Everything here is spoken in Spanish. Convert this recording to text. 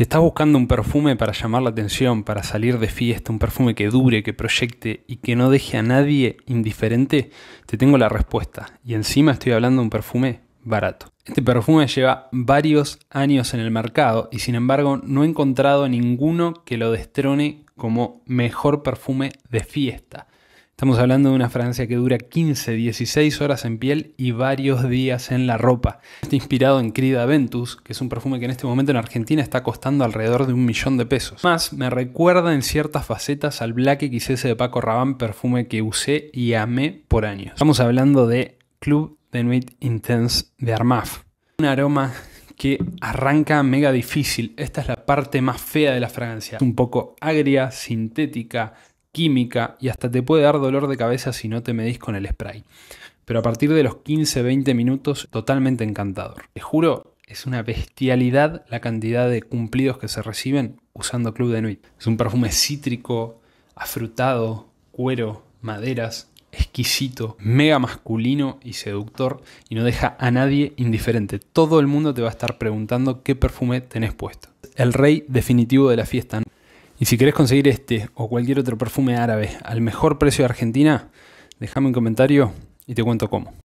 Si estás buscando un perfume para llamar la atención, para salir de fiesta, un perfume que dure, que proyecte y que no deje a nadie indiferente, te tengo la respuesta. Y encima estoy hablando de un perfume barato. Este perfume lleva varios años en el mercado y sin embargo no he encontrado ninguno que lo destrone como mejor perfume de fiesta. Estamos hablando de una fragancia que dura 15, 16 horas en piel y varios días en la ropa. Está inspirado en Crida Ventus, que es un perfume que en este momento en Argentina está costando alrededor de un millón de pesos. Más, me recuerda en ciertas facetas al Black XS de Paco Rabanne, perfume que usé y amé por años. Estamos hablando de Club de Nuit Intense de Armaf. Un aroma que arranca mega difícil. Esta es la parte más fea de la fragancia. Un poco agria, sintética, química y hasta te puede dar dolor de cabeza si no te medís con el spray. Pero a partir de los 15-20 minutos, totalmente encantador. Te juro, es una bestialidad la cantidad de cumplidos que se reciben usando Club de Nuit. Es un perfume cítrico, afrutado, cuero, maderas, exquisito, mega masculino y seductor y no deja a nadie indiferente. Todo el mundo te va a estar preguntando qué perfume tenés puesto. El rey definitivo de la fiesta. Y si querés conseguir este o cualquier otro perfume árabe al mejor precio de Argentina, déjame un comentario y te cuento cómo.